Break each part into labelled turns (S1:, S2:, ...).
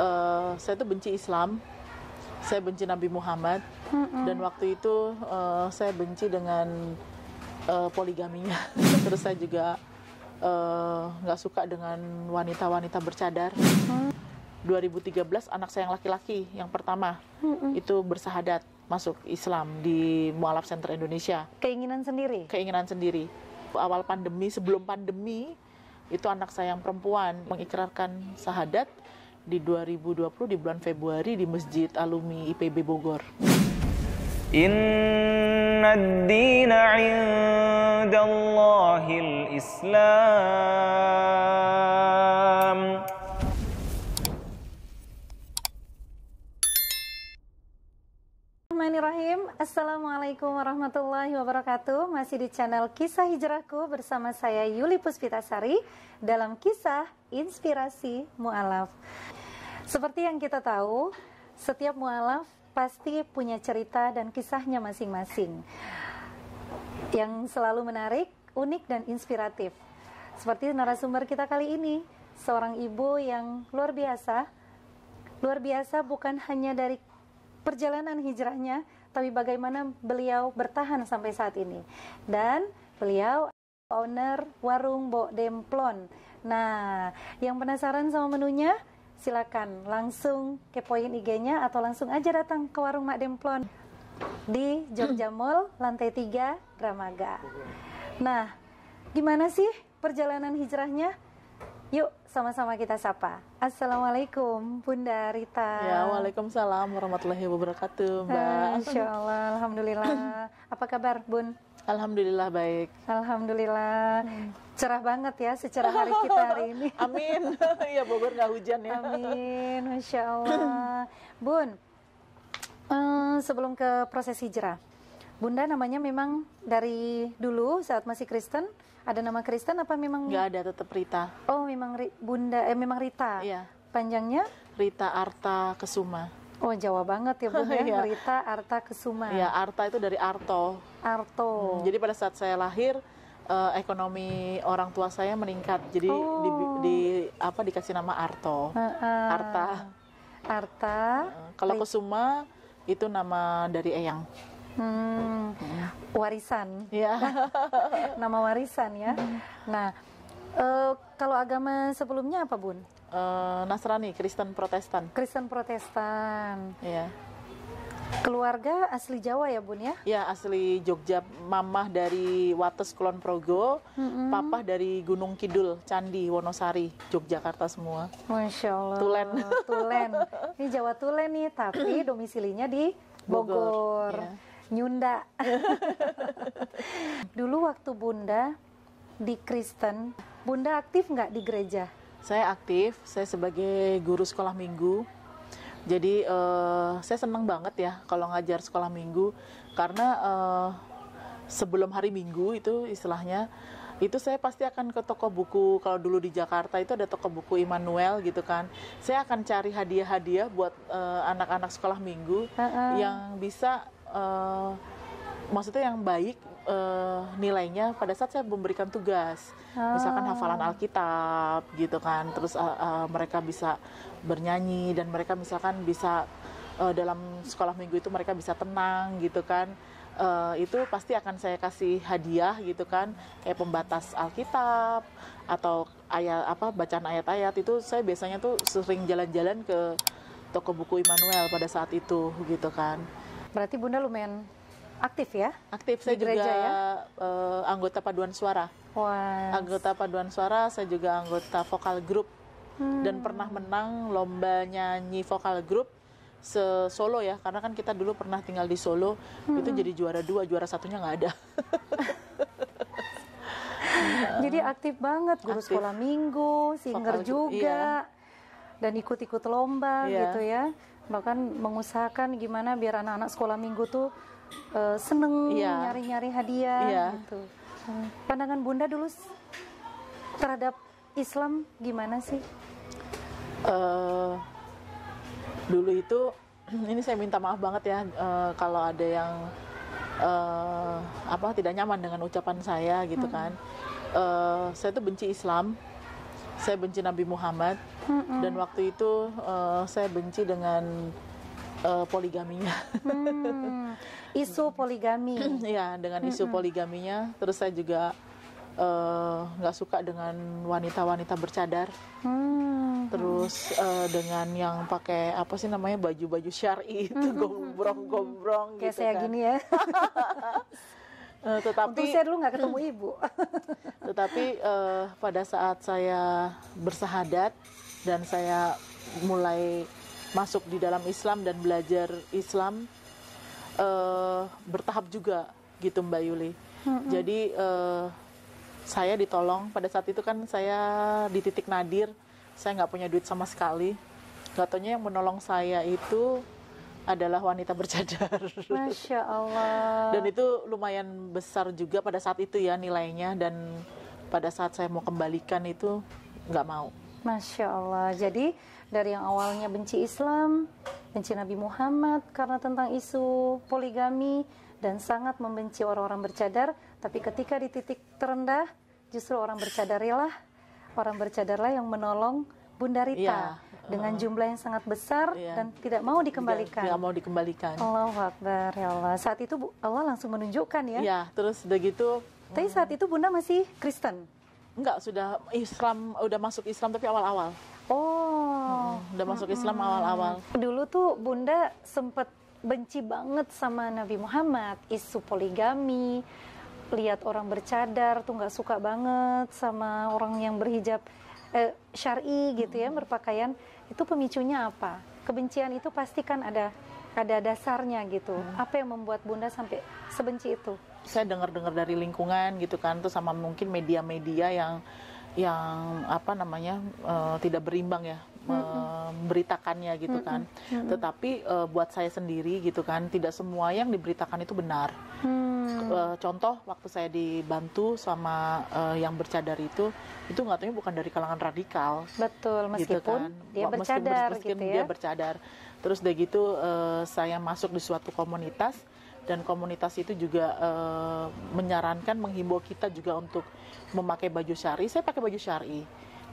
S1: uh, saya tuh benci Islam saya benci Nabi Muhammad mm -mm. dan waktu itu uh, saya benci dengan uh, poligaminya terus saya juga nggak uh, suka dengan wanita-wanita bercadar mm. 2013 anak saya yang laki-laki yang pertama mm itu bersahadat masuk Islam di Mualaf Center Indonesia keinginan sendiri keinginan sendiri awal pandemi sebelum pandemi itu anak saya yang perempuan mengikrarkan sahadat di 2020 di bulan Februari di Masjid Alumni IPB Bogor. Inna al-Islam
S2: Bismillahirrahmanirrahim Assalamualaikum warahmatullahi wabarakatuh Masih di channel Kisah Hijrahku Bersama saya Yuli Puspitasari Dalam kisah Inspirasi Mu'alaf Seperti yang kita tahu Setiap mu'alaf pasti punya cerita dan kisahnya masing-masing Yang selalu menarik, unik dan inspiratif Seperti narasumber kita kali ini Seorang ibu yang luar biasa Luar biasa bukan hanya dari perjalanan hijrahnya, tapi bagaimana beliau bertahan sampai saat ini. Dan beliau owner warung Bok Demplon. Nah, yang penasaran sama menunya, silakan langsung kepoin IG-nya atau langsung aja datang ke warung Mak Demplon di Jogja Mall lantai 3 Ramaga. Nah, gimana sih perjalanan hijrahnya? Yuk sama-sama kita sapa. Assalamualaikum Bunda Rita. Ya, Waalaikumsalam warahmatullahi
S1: wabarakatuh Mbak. Insya
S2: Allah, Alhamdulillah. Apa kabar Bun? Alhamdulillah baik. Alhamdulillah. Hmm. Cerah banget ya secara hari kita hari
S1: ini. Amin. ya Bogor nggak hujan ya.
S2: Amin. Masya Allah. Bun, eh, sebelum ke proses hijrah, Bunda namanya memang dari dulu saat masih Kristen, ada nama Kristen apa memang? Nggak ada, tetap Rita. Oh, memang Ri, Bunda, eh memang Rita. Iya. Panjangnya?
S1: Rita Arta Kesuma. Oh, Jawa banget ya Bunda. ya,
S2: Rita Arta Kesuma. Iya,
S1: Arta itu dari Arto. Arto. Hmm, jadi pada saat saya lahir, uh, ekonomi orang tua saya meningkat jadi oh. di, di apa dikasih nama Arto uh, uh. Arta Arta uh, kalau Kesuma itu nama dari Eyang
S2: Hmm, warisan. Ya. Nama warisan ya. Nah, uh, kalau agama sebelumnya apa, Bun?
S1: Uh, Nasrani, Kristen
S2: Protestan. Kristen Protestan. Iya. Keluarga asli Jawa ya, Bun ya?
S1: Ya, asli Jogja. Mamah dari Wates Kulon Progo, mm-hmm. papa dari Gunung Kidul, Candi Wonosari, Yogyakarta semua.
S2: Masya Allah. Tulen. Tulen. Ini Jawa Tulen nih, tapi domisilinya di Bogor. Bogor. Ya. Nyunda. Dulu waktu Bunda di Kristen, Bunda aktif nggak di gereja?
S1: Saya aktif, saya sebagai guru sekolah minggu. Jadi uh, saya senang banget ya kalau ngajar sekolah minggu karena uh, sebelum hari minggu itu istilahnya itu saya pasti akan ke toko buku kalau dulu di Jakarta itu ada toko buku Immanuel gitu kan saya akan cari hadiah-hadiah buat eh, anak-anak uh, sekolah minggu uh -uh. yang bisa uh, maksudnya yang baik uh, nilainya pada saat saya memberikan tugas ah. misalkan hafalan Alkitab gitu kan terus uh, uh, mereka bisa bernyanyi dan mereka misalkan bisa uh, dalam sekolah minggu itu mereka bisa tenang gitu kan uh, itu pasti akan saya kasih hadiah gitu kan kayak pembatas Alkitab atau ayat apa bacaan ayat-ayat itu saya biasanya tuh sering jalan-jalan ke toko buku Immanuel pada saat itu gitu kan Berarti Bunda lumayan
S2: aktif ya? Aktif saya gereja juga ya?
S1: uh, anggota paduan suara.
S2: Wow. Anggota
S1: paduan suara, saya juga anggota vokal grup hmm. dan pernah menang lomba nyanyi vokal grup se Solo ya karena kan kita dulu pernah tinggal di Solo hmm. itu jadi juara dua juara satunya nggak ada
S2: jadi aktif banget guru aktif. sekolah minggu singer Vokal juga iya. dan ikut-ikut lomba iya. gitu ya bahkan mengusahakan gimana biar anak-anak sekolah minggu tuh uh, seneng nyari nyari-nyari hadiah yeah. gitu. Hmm. Pandangan Bunda dulu terhadap Islam gimana sih? Uh,
S1: dulu itu ini saya minta maaf banget ya uh, kalau ada yang uh, apa tidak nyaman dengan ucapan saya gitu hmm. kan. Uh, saya tuh benci Islam saya benci Nabi Muhammad mm dan waktu itu uh, saya benci dengan uh, poligaminya. Hmm, isu poligami. ya, dengan isu hmm. poligaminya. Terus saya juga eh, nggak uh, suka dengan wanita-wanita bercadar.
S2: Hmm.
S1: Terus uh, dengan yang pakai apa sih namanya baju-baju syari itu gombrong-gombrong gitu. Kayak saya kan. gini ya.
S2: Uh, tetapi Untuk saya dulu nggak ketemu ibu.
S1: tapi uh, pada saat saya bersahadat dan saya mulai masuk di dalam Islam dan belajar Islam uh, bertahap juga gitu Mbak Yuli. Mm-hmm. Jadi uh, saya ditolong pada saat itu kan saya di titik nadir, saya nggak punya duit sama sekali. Katanya yang menolong saya itu adalah wanita bercadar. Masya
S2: Allah. Dan
S1: itu lumayan besar juga pada saat itu ya nilainya dan pada saat saya mau kembalikan itu nggak mau.
S2: Masya Allah. Jadi dari yang awalnya benci Islam, benci Nabi Muhammad karena tentang isu poligami dan sangat membenci orang-orang bercadar, tapi ketika di titik terendah justru orang bercadar bercadarilah orang bercadarlah yang menolong Bunda Rita ya, dengan eh, jumlah yang sangat besar ya. dan tidak mau iya, dikembalikan. Tidak, tidak mau dikembalikan. Allah Akbar ya Allah. Saat itu Allah langsung menunjukkan ya. Ya, terus udah gitu tapi saat itu Bunda masih Kristen?
S1: Enggak, sudah Islam, udah masuk Islam tapi awal-awal.
S2: Oh. Hmm, udah masuk Islam awal-awal. Dulu tuh Bunda sempat benci banget sama Nabi Muhammad, isu poligami, lihat orang bercadar tuh nggak suka banget sama orang yang berhijab eh, syari gitu ya, berpakaian. Itu pemicunya apa? Kebencian itu pasti kan ada ada dasarnya gitu. Hmm. Apa yang membuat Bunda sampai sebenci itu?
S1: saya dengar-dengar dari lingkungan gitu kan tuh sama mungkin media-media yang yang apa namanya uh, tidak berimbang ya memberitakannya gitu kan. Tetapi uh, buat saya sendiri gitu kan, tidak semua yang diberitakan itu benar.
S2: Mm. Uh,
S1: contoh waktu saya dibantu sama uh, yang bercadar itu, itu nggak ya, bukan dari kalangan radikal.
S2: Betul, gitu kan. meskipun gitu kan. dia bercadar meskipun, meskipun gitu ya. dia
S1: bercadar. Terus udah gitu uh, saya masuk di suatu komunitas dan komunitas itu juga e, menyarankan menghimbau kita juga untuk memakai baju syari saya pakai baju syari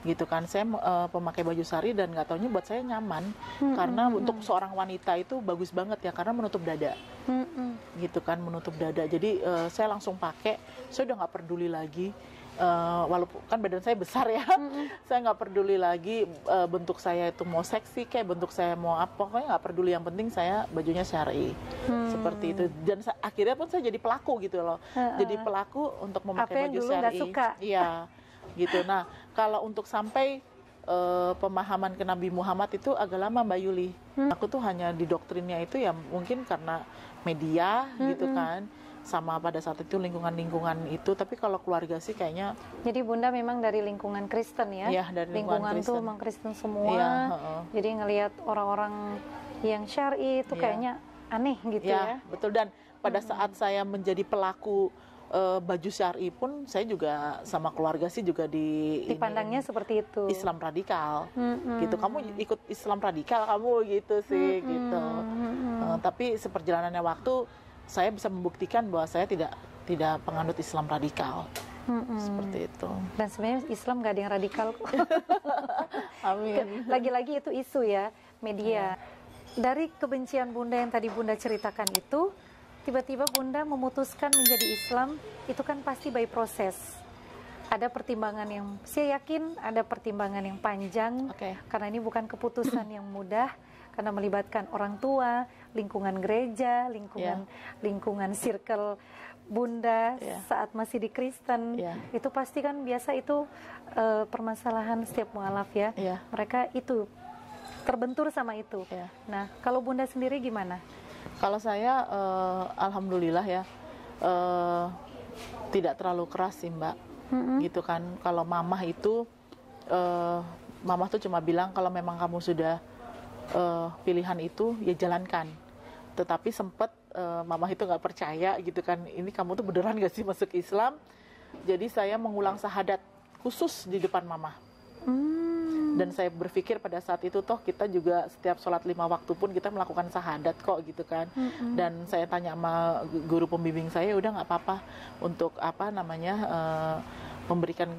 S1: gitu kan saya e, pemakai baju syari dan nggak taunya buat saya nyaman hmm, karena hmm, untuk hmm. seorang wanita itu bagus banget ya karena menutup dada hmm, hmm. gitu kan menutup dada jadi e, saya langsung pakai saya udah nggak peduli lagi uh, walaupun kan badan saya besar ya hmm saya nggak peduli lagi uh, bentuk saya itu mau seksi kayak bentuk saya mau apa pokoknya nggak peduli yang penting saya bajunya syari hmm. seperti itu dan saya, akhirnya pun saya jadi pelaku gitu loh uh jadi pelaku untuk memakai apa yang baju dulu syari suka. iya gitu nah kalau untuk sampai uh, pemahaman ke Nabi Muhammad itu agak lama Mbak Yuli. Hmm. Aku tuh hanya di doktrinnya itu ya mungkin karena media hmm, gitu kan sama pada saat itu lingkungan-lingkungan itu tapi kalau keluarga sih kayaknya
S2: jadi bunda memang dari lingkungan Kristen ya, ya dari lingkungan, lingkungan Kristen. tuh memang Kristen semua ya, uh -uh. jadi ngelihat orang-orang yang syari itu ya. kayaknya aneh gitu ya, ya.
S1: betul dan pada hmm. saat saya menjadi pelaku uh, baju syari pun saya juga sama keluarga sih juga di dipandangnya ini, seperti itu Islam radikal hmm, hmm gitu kamu ikut Islam radikal kamu gitu sih hmm gitu hmm, hmm Uh, tapi seperjalanannya waktu saya bisa membuktikan bahwa saya tidak tidak penganut Islam radikal.
S2: Mm-hmm. Seperti itu. Dan sebenarnya Islam gak ada yang radikal
S1: Amin. Lagi-lagi
S2: itu isu ya, media. Yeah. Dari kebencian Bunda yang tadi Bunda ceritakan itu, tiba-tiba Bunda memutuskan menjadi Islam, itu kan pasti by proses. Ada pertimbangan yang, saya yakin ada pertimbangan yang panjang, okay. karena ini bukan keputusan yang mudah, karena melibatkan orang tua, lingkungan gereja, lingkungan yeah. lingkungan circle bunda yeah. saat masih di Kristen yeah. itu pasti kan biasa itu uh, permasalahan setiap mualaf ya yeah. mereka itu terbentur sama itu. Yeah. Nah kalau bunda sendiri gimana?
S1: Kalau saya uh, alhamdulillah ya uh, tidak terlalu keras sih mbak mm -hmm. gitu kan kalau mamah itu uh, mamah tuh cuma bilang kalau memang kamu sudah uh, pilihan itu ya jalankan tetapi sempat uh, eh, mama itu nggak percaya gitu kan ini kamu tuh beneran gak sih masuk Islam jadi saya mengulang sahadat khusus di depan mama hmm. dan saya berpikir pada saat itu toh kita juga setiap sholat lima waktu pun kita melakukan sahadat kok gitu kan hmm. dan saya tanya sama guru pembimbing saya ya udah nggak apa-apa untuk apa namanya uh, memberikan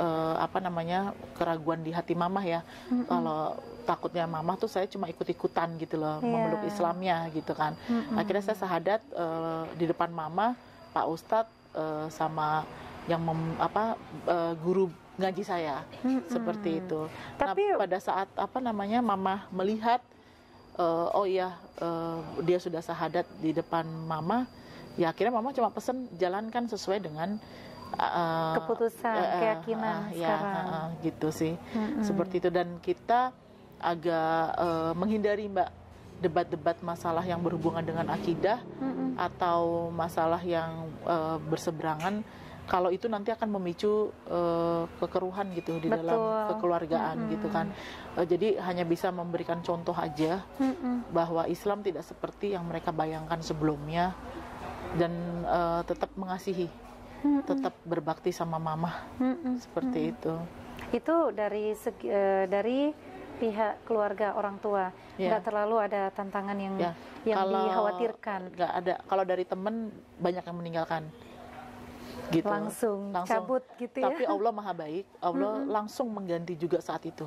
S1: uh, apa namanya keraguan di hati mama ya mm -hmm. kalau takutnya mama tuh saya cuma ikut-ikutan gitu loh yeah. memeluk Islamnya gitu kan mm -hmm. akhirnya saya sahadat uh, di depan mama Pak Ustadz uh, sama yang mem, apa uh, guru ngaji saya mm -hmm. seperti itu nah, tapi nah, pada saat apa namanya mama melihat uh, oh iya uh, dia sudah sahadat di depan mama ya akhirnya mama cuma pesen jalankan sesuai dengan uh, keputusan uh, keyakinan
S2: uh, uh, sekarang ya, uh,
S1: uh, gitu sih hmm, seperti itu dan kita agak uh, menghindari mbak debat-debat masalah yang berhubungan dengan akidah hmm, atau masalah yang uh, berseberangan kalau itu nanti akan memicu uh, kekeruhan gitu di Betul. dalam kekeluargaan -hmm. gitu kan. Uh, jadi hanya bisa memberikan contoh aja -hmm. bahwa Islam tidak seperti yang mereka bayangkan sebelumnya dan uh, tetap mengasihi hmm. tetap berbakti sama mama hmm. seperti hmm. itu
S2: itu dari segi, eh, dari pihak keluarga orang tua yeah. terlalu ada tantangan yang yeah. yang kalau dikhawatirkan
S1: nggak ada kalau dari temen banyak yang meninggalkan gitu langsung, langsung cabut
S2: gitu ya tapi Allah
S1: maha baik Allah -hmm. langsung mengganti juga saat itu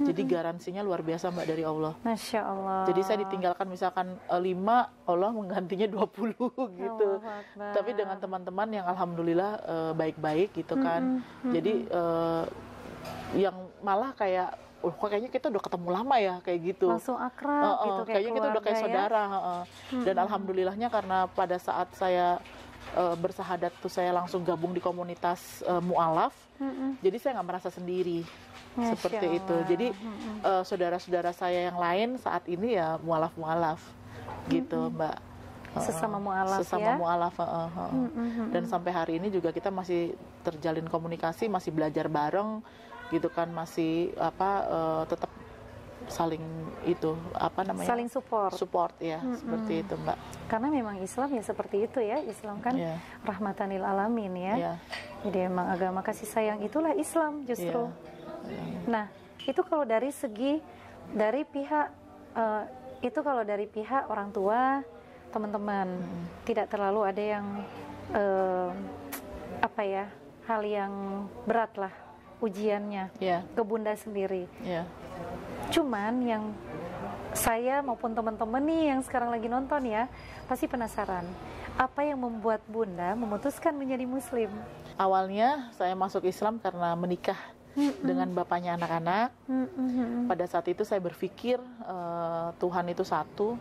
S1: hmm Jadi garansinya luar biasa Mbak dari Allah.
S2: Masya Allah. Jadi saya ditinggalkan
S1: misalkan 5, e, Allah menggantinya 20 gitu. Allah Tapi dengan teman-teman yang alhamdulillah baik e, baik-baik gitu kan. Mm-hmm. Jadi uh, yang malah kayak oh kayaknya kita udah ketemu lama ya kayak gitu langsung akrab uh, uh, gitu kayak kayaknya kita udah kayak ya. saudara ya? uh, uh. dan alhamdulillahnya karena pada saat saya uh, bersahadat tuh saya langsung gabung di komunitas uh, mualaf. mm hmm Jadi saya nggak merasa sendiri
S2: ya, seperti Allah. itu. Jadi mm
S1: hmm uh, saudara-saudara saya yang lain saat ini ya mualaf-mualaf gitu, mm Mbak. sesama mualaf sesama ya. mualaf uh, uh, uh. mm hmm dan sampai hari ini juga kita masih terjalin komunikasi masih belajar bareng gitu kan masih apa uh, tetap saling itu apa namanya saling support support ya mm -mm. seperti itu mbak
S2: karena memang Islam ya seperti itu ya Islam kan yeah. rahmatanil alamin ya yeah. jadi emang agama kasih sayang itulah Islam justru yeah. Iya. nah itu kalau dari segi dari pihak uh, itu kalau dari pihak orang tua teman-teman mm tidak terlalu ada yang uh, apa ya hal yang berat lah ujiannya yeah. ke bunda sendiri. Yeah. Cuman yang saya maupun teman-teman nih yang sekarang lagi nonton ya, pasti penasaran. Apa yang membuat Bunda memutuskan menjadi muslim?
S1: Awalnya saya masuk Islam karena menikah mm hmm dengan bapaknya anak-anak.
S2: Mm hmm Pada
S1: saat itu saya berpikir uh, Tuhan itu satu,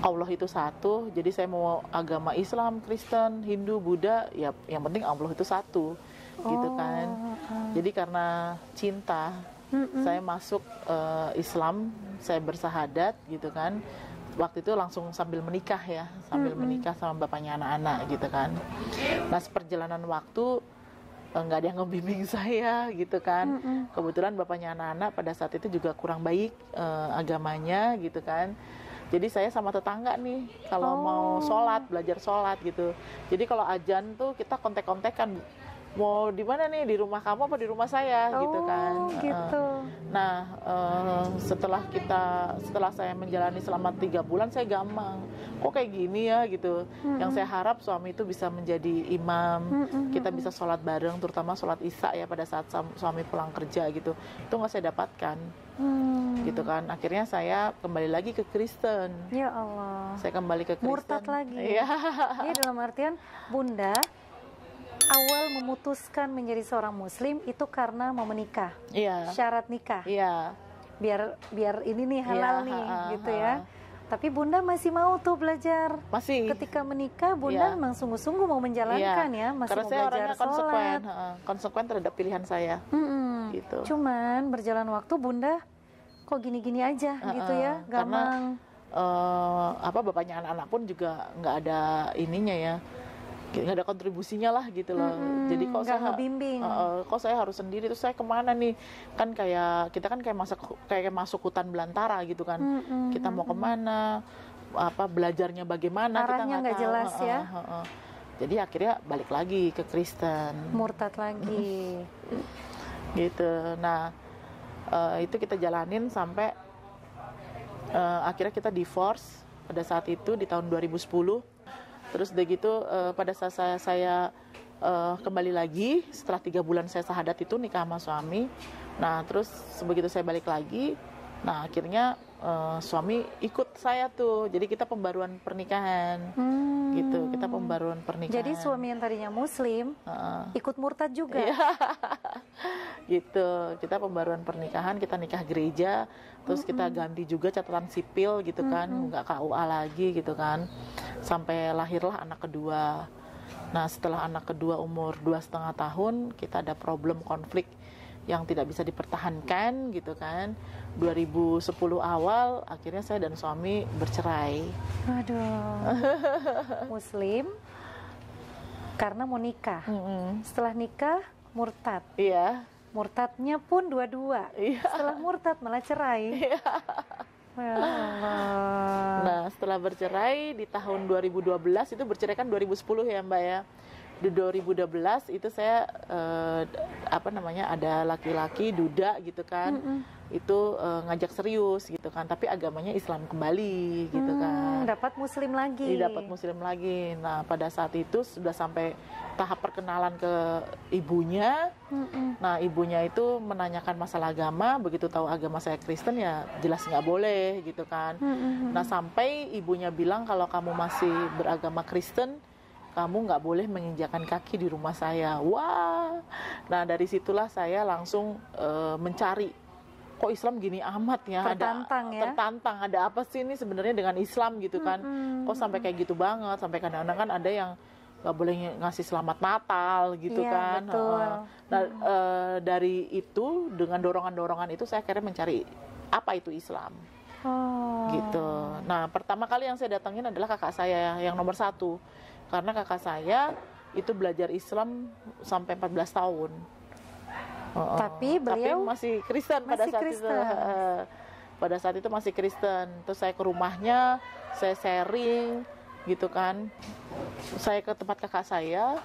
S1: Allah itu satu. Jadi saya mau agama Islam, Kristen, Hindu, Buddha, ya yang penting Allah itu satu, gitu oh. gitu kan. Uh-uh. Jadi karena cinta mm hmm saya masuk uh, Islam saya bersahadat gitu kan waktu itu langsung sambil menikah ya sambil mm-hmm. menikah sama bapaknya anak-anak gitu kan nah seperjalanan waktu eh, nggak ada yang ngebimbing saya gitu kan mm-hmm. kebetulan bapaknya anak-anak pada saat itu juga kurang baik uh, agamanya gitu kan jadi saya sama tetangga nih kalau oh. mau sholat belajar sholat gitu jadi kalau ajan tuh kita kontek-kontekan mau di mana nih di rumah kamu apa di rumah saya gitu oh, gitu kan gitu. nah uh, setelah kita setelah saya menjalani selama tiga bulan saya gampang kok kayak gini ya gitu mm-hmm. yang saya harap suami itu bisa menjadi imam mm-hmm. kita bisa sholat bareng terutama sholat isya ya pada saat suami pulang kerja gitu itu nggak saya dapatkan
S2: hmm. gitu
S1: kan akhirnya saya kembali lagi ke Kristen
S2: ya Allah saya
S1: kembali ke Kristen murtad lagi ya
S2: dalam artian bunda awal memutuskan menjadi seorang muslim itu karena mau menikah. Iya. Syarat nikah. Iya. Biar biar ini nih iya, halal yeah, nih ha, ha, gitu ha. ya. Tapi Bunda masih mau tuh belajar. Masih. Ketika menikah Bunda yeah. memang sungguh-sungguh mau menjalankan ya, ya. masih Karena mau saya belajar orangnya konsekuen, sholat.
S1: konsekuen terhadap pilihan saya. Mm -hmm. Gitu.
S2: Cuman berjalan waktu Bunda kok gini-gini aja ha -ha. gitu ya, gampang. Karena,
S1: uh, apa bapaknya anak-anak pun juga nggak ada ininya ya nggak ada kontribusinya lah gitu loh. Hmm, Jadi kok saya bimbing. Uh, kok saya harus sendiri terus saya kemana nih? Kan kayak kita kan kayak masuk kayak masuk hutan belantara gitu kan. Hmm, hmm, kita mau kemana? Apa belajarnya bagaimana? Arahnya nggak jelas uh, ya. Uh, uh, uh. Jadi akhirnya balik lagi ke Kristen.
S2: Murtad lagi.
S1: gitu. Nah uh, itu kita jalanin sampai uh, akhirnya kita divorce pada saat itu di tahun 2010 terus udah gitu uh, pada saat saya, saya uh, kembali lagi setelah tiga bulan saya sahadat itu nikah sama suami nah terus sebegitu saya balik lagi nah akhirnya Eh, suami ikut saya tuh. Jadi kita pembaruan pernikahan.
S2: Hmm.
S1: Gitu, kita pembaruan pernikahan. Jadi suami
S2: yang tadinya muslim uh, ikut murtad juga. Iya.
S1: gitu. Kita pembaruan pernikahan, kita nikah gereja, terus kita ganti juga catatan sipil gitu kan, mm -hmm. nggak KUA lagi gitu kan. Sampai lahirlah anak kedua. Nah, setelah anak kedua umur dua setengah tahun, kita ada problem konflik yang tidak bisa dipertahankan gitu kan 2010 awal akhirnya saya dan suami bercerai
S2: aduh
S1: muslim
S2: karena mau nikah mm -hmm. setelah nikah murtad iya yeah. murtadnya pun dua-dua yeah. setelah murtad malah cerai yeah.
S1: Iya. Ya nah, setelah bercerai di tahun 2012 itu bercerai kan 2010 ya, Mbak ya di 2012 itu saya uh, apa namanya ada laki-laki duda gitu kan mm -hmm. itu uh, ngajak serius gitu kan tapi agamanya Islam kembali gitu mm, kan dapat muslim lagi iya, dapat muslim lagi nah pada saat itu sudah sampai tahap perkenalan ke ibunya mm -hmm. nah ibunya itu menanyakan masalah agama begitu tahu agama saya Kristen ya jelas nggak boleh gitu kan mm -hmm. nah sampai ibunya bilang kalau kamu masih beragama Kristen kamu nggak boleh menginjakan kaki di rumah saya wah nah dari situlah saya langsung uh, mencari kok Islam gini amat ya tertantang ada, ya tertantang ada apa sih ini sebenarnya dengan Islam gitu kan hmm, kok sampai kayak gitu banget sampai kadang-kadang kan ada yang nggak boleh ngasih selamat Natal gitu iya, kan betul. nah hmm. e, dari itu dengan dorongan-dorongan itu saya akhirnya mencari apa itu Islam
S2: oh.
S1: gitu nah pertama kali yang saya datangin adalah kakak saya yang nomor satu karena kakak saya itu belajar Islam sampai 14 tahun.
S2: Oh, oh. tapi beliau tapi
S1: masih Kristen masih pada saat Kristen. itu. pada saat itu masih Kristen. Terus saya ke rumahnya, saya sharing gitu kan. Saya ke tempat kakak saya,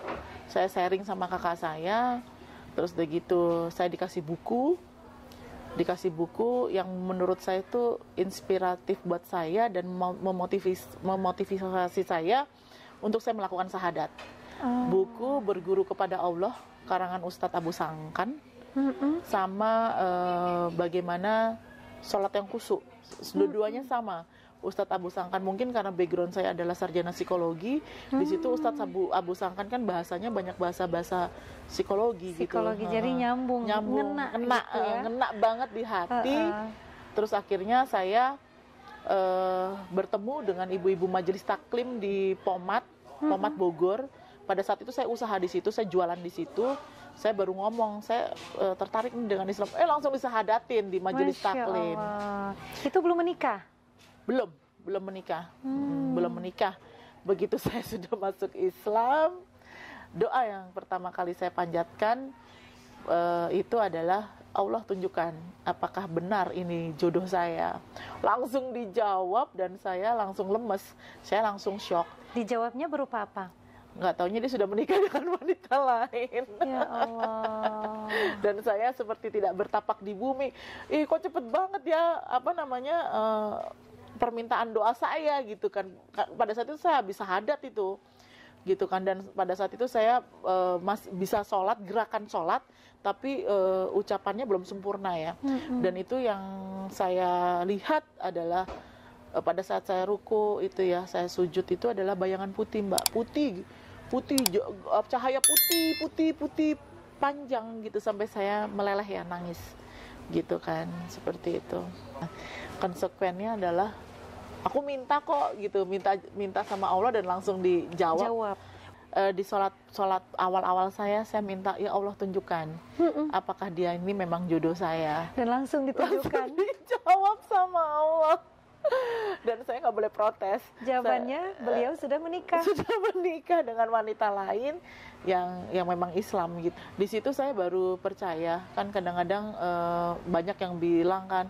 S1: saya sharing sama kakak saya. Terus udah gitu saya dikasih buku dikasih buku yang menurut saya itu inspiratif buat saya dan memotivis, memotivasi saya untuk saya melakukan sahadat. Oh. Buku Berguru kepada Allah karangan Ustadz Abu Sangkan mm -mm. sama uh, bagaimana sholat yang kusuk. Dua-duanya sama. Ustadz Abu Sangkan mungkin karena background saya adalah sarjana psikologi hmm. di situ Ustadz Abu Abu Sangkan kan bahasanya banyak bahasa bahasa psikologi, psikologi gitu jadi nyambung nyambung ngena ngena, gitu eh, ya. ngena banget di hati uh, uh. terus akhirnya saya uh, bertemu dengan ibu-ibu majelis taklim di Pomat, hmm. Pomat Bogor. Pada saat itu saya usaha di situ, saya jualan di situ. Saya baru ngomong, saya uh, tertarik dengan Islam. Eh langsung bisa hadatin di majelis Masya taklim. Allah.
S2: Itu belum menikah?
S1: Belum, belum menikah. Hmm. Belum menikah. Begitu saya sudah masuk Islam, doa yang pertama kali saya panjatkan uh, itu adalah Allah tunjukkan apakah benar ini jodoh saya. Langsung dijawab dan saya langsung lemes, saya langsung shock. Dijawabnya berupa apa? Nggak taunya dia sudah menikah dengan wanita lain. Ya Allah. dan saya seperti tidak bertapak di bumi. Ih kok cepet banget ya, apa namanya, uh, permintaan doa saya gitu kan. Pada saat itu saya habis hadat itu gitu kan dan pada saat itu saya uh, eh, masih bisa sholat gerakan sholat tapi uh, ucapannya belum sempurna ya hmm dan itu yang saya lihat adalah uh, pada saat saya ruko itu ya saya sujud itu adalah bayangan putih mbak putih putih cahaya putih putih putih panjang gitu sampai saya meleleh ya nangis gitu kan seperti itu nah, konsekuennya adalah aku minta kok gitu minta minta sama Allah dan langsung dijawab Jawab. E, di sholat sholat awal-awal saya saya minta ya Allah tunjukkan Mm-mm. apakah dia ini memang jodoh saya dan langsung ditunjukkan langsung dijawab sama Allah dan saya nggak boleh protes. Jawabannya saya, eh, beliau sudah menikah. Sudah menikah dengan wanita lain yang yang memang Islam gitu. Di situ saya baru percaya kan kadang-kadang uh, banyak yang bilang kan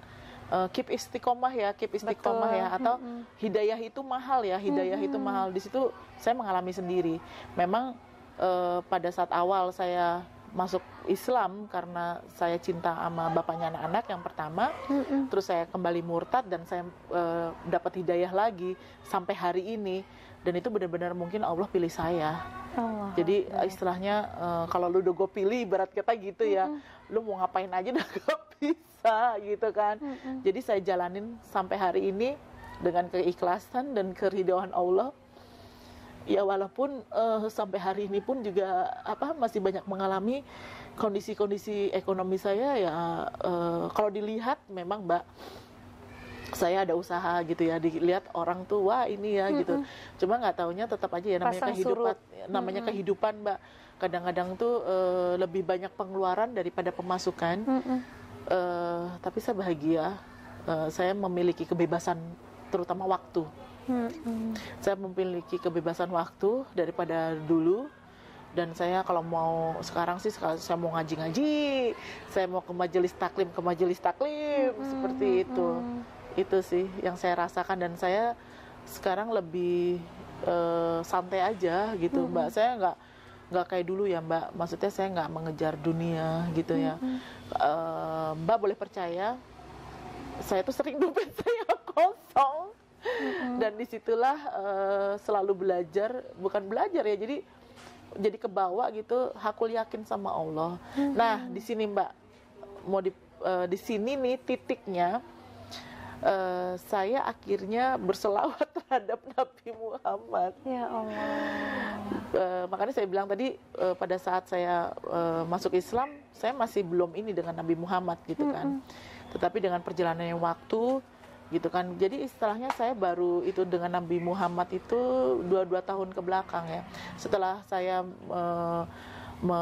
S1: uh, keep istiqomah ya, keep istiqomah ya atau hmm hidayah itu mahal ya, hidayah hmm itu mahal. Di situ saya mengalami sendiri. Memang uh, pada saat awal saya masuk Islam karena saya cinta sama bapaknya anak-anak yang pertama, mm-hmm. terus saya kembali murtad dan saya uh, dapat hidayah lagi sampai hari ini dan itu benar-benar mungkin Allah pilih saya Allah. Jadi okay. istilahnya uh, kalau lu udah gue pilih berat kita gitu ya, mm -hmm. lu mau ngapain aja udah gak bisa gitu kan. Mm -hmm. Jadi saya jalanin sampai hari ini dengan keikhlasan dan keridhaan Allah. Ya walaupun uh, sampai hari ini pun juga apa masih banyak mengalami kondisi-kondisi ekonomi saya ya uh, kalau dilihat memang Mbak saya ada usaha gitu ya dilihat orang tuh wah ini ya mm -hmm. gitu cuma nggak taunya tetap aja ya namanya Pasang kehidupan surut. namanya mm -hmm. kehidupan mbak kadang-kadang tuh uh, lebih banyak pengeluaran daripada pemasukan mm -hmm. uh, tapi saya bahagia uh, saya memiliki kebebasan terutama waktu mm -hmm. saya memiliki kebebasan waktu daripada dulu dan saya kalau mau sekarang sih saya mau ngaji-ngaji saya mau ke majelis taklim ke majelis taklim mm -hmm. seperti itu mm -hmm itu sih yang saya rasakan dan saya sekarang lebih uh, santai aja gitu mm -hmm. mbak saya nggak nggak kayak dulu ya mbak maksudnya saya nggak mengejar dunia gitu ya mm -hmm. uh, mbak boleh percaya saya tuh sering dompet saya kosong mm -hmm. dan disitulah uh, selalu belajar bukan belajar ya jadi jadi kebawa gitu hakul yakin sama Allah mm -hmm. nah di sini mbak mau di uh, di sini nih titiknya uh, saya akhirnya berselawat terhadap Nabi Muhammad. Ya Allah. Uh, makanya saya bilang tadi uh, pada saat saya uh, masuk Islam, saya masih belum ini dengan Nabi Muhammad gitu kan. Mm -hmm. Tetapi dengan perjalanannya waktu gitu kan. Jadi istilahnya saya baru itu dengan Nabi Muhammad itu dua-dua tahun ke belakang ya. Setelah saya uh, me,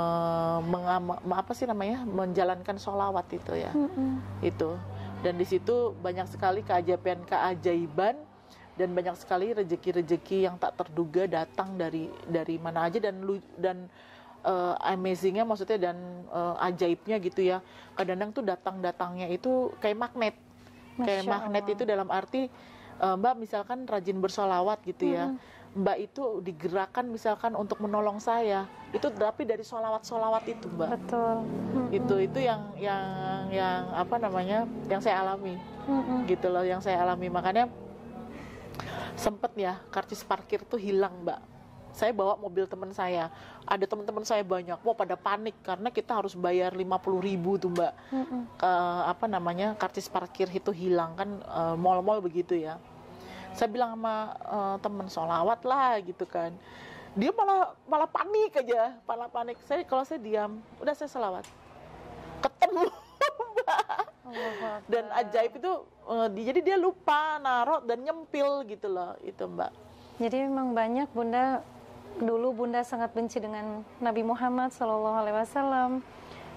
S1: mengama, apa sih namanya menjalankan solawat itu ya, mm -hmm. itu dan di situ banyak sekali keajaiban keajaiban dan banyak sekali rejeki-rejeki yang tak terduga datang dari dari mana aja dan dan uh, amazingnya maksudnya dan uh, ajaibnya gitu ya kadang-kadang tuh datang-datangnya itu kayak magnet
S2: kayak magnet
S1: itu dalam arti uh, mbak misalkan rajin bersolawat gitu ya Mbak itu digerakkan misalkan untuk menolong saya itu tapi dari solawat solawat itu Mbak betul itu itu yang yang yang apa namanya yang saya alami mm gitu loh yang saya alami makanya sempet ya karcis parkir tuh hilang Mbak saya bawa mobil teman saya ada teman-teman saya banyak mau pada panik karena kita harus bayar lima puluh ribu tuh mbak mm uh, apa namanya karcis parkir itu hilang kan uh, eh, mal-mal begitu ya saya bilang sama uh, eh, temen solawat lah gitu kan dia malah malah panik aja malah panik saya kalau saya diam udah saya solawat ketemu dan ajaib itu uh, jadi dia lupa narok dan nyempil gitu loh itu mbak
S2: jadi memang banyak bunda dulu bunda sangat benci dengan Nabi Muhammad Shallallahu Alaihi Wasallam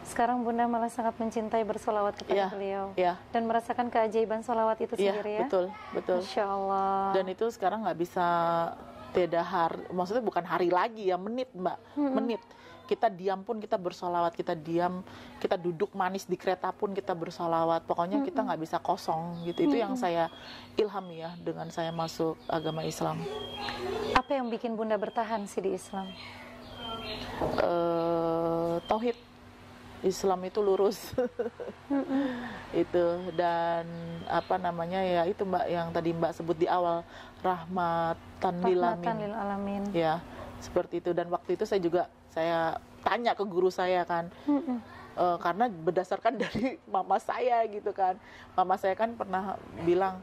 S2: sekarang Bunda malah sangat mencintai bersolawat kepada ya, beliau ya. dan merasakan keajaiban solawat itu ya, sendiri ya. Betul, betul. Insya Allah.
S1: Dan itu sekarang nggak bisa tidak hari, maksudnya bukan hari lagi ya menit mbak, hmm. menit. Kita diam pun kita bersolawat, kita diam, kita duduk manis di kereta pun kita bersolawat. Pokoknya kita nggak bisa kosong gitu. Itu yang saya ilhami ya dengan saya masuk agama Islam.
S2: Apa yang bikin bunda bertahan sih di Islam?
S1: Uh, tauhid Islam itu lurus itu dan apa namanya ya itu mbak yang tadi mbak sebut di awal rahmatan lil
S2: alamin. ya
S1: seperti itu dan waktu itu saya juga saya tanya ke guru saya kan e, karena berdasarkan dari mama saya gitu kan mama saya kan pernah bilang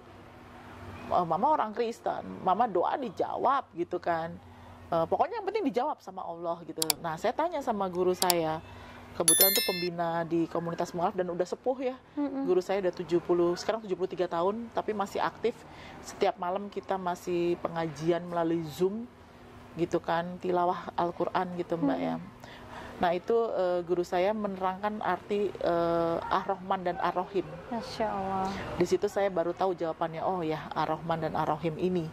S1: eh, mama orang Kristen mama doa dijawab gitu kan e, pokoknya yang penting dijawab sama Allah gitu nah saya tanya sama guru saya kebetulan tuh pembina di komunitas mualaf dan udah sepuh ya. Mm-hmm. Guru saya udah 70, sekarang 73 tahun tapi masih aktif. Setiap malam kita masih pengajian melalui Zoom gitu kan, tilawah Al-Qur'an gitu Mbak mm-hmm. ya. Nah, itu uh, guru saya menerangkan arti uh, Ar-Rahman dan Ar-Rahim. Masya Allah. Di situ saya baru tahu jawabannya, oh ya Ar-Rahman dan Ar-Rahim ini.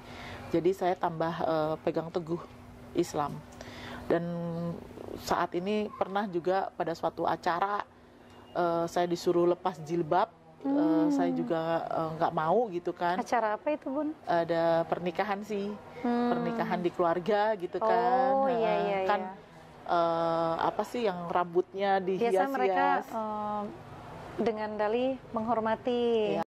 S1: Jadi saya tambah uh, pegang teguh Islam dan saat ini pernah juga pada suatu acara uh, saya disuruh lepas jilbab
S2: eh, hmm. uh, saya
S1: juga eh, nggak uh, mau gitu kan acara apa itu bun ada pernikahan sih
S2: hmm. pernikahan
S1: di keluarga gitu oh, kan oh, iya, iya, iya. kan iya. uh, apa sih yang rambutnya dihias-hias mereka
S2: uh, dengan dali menghormati ya.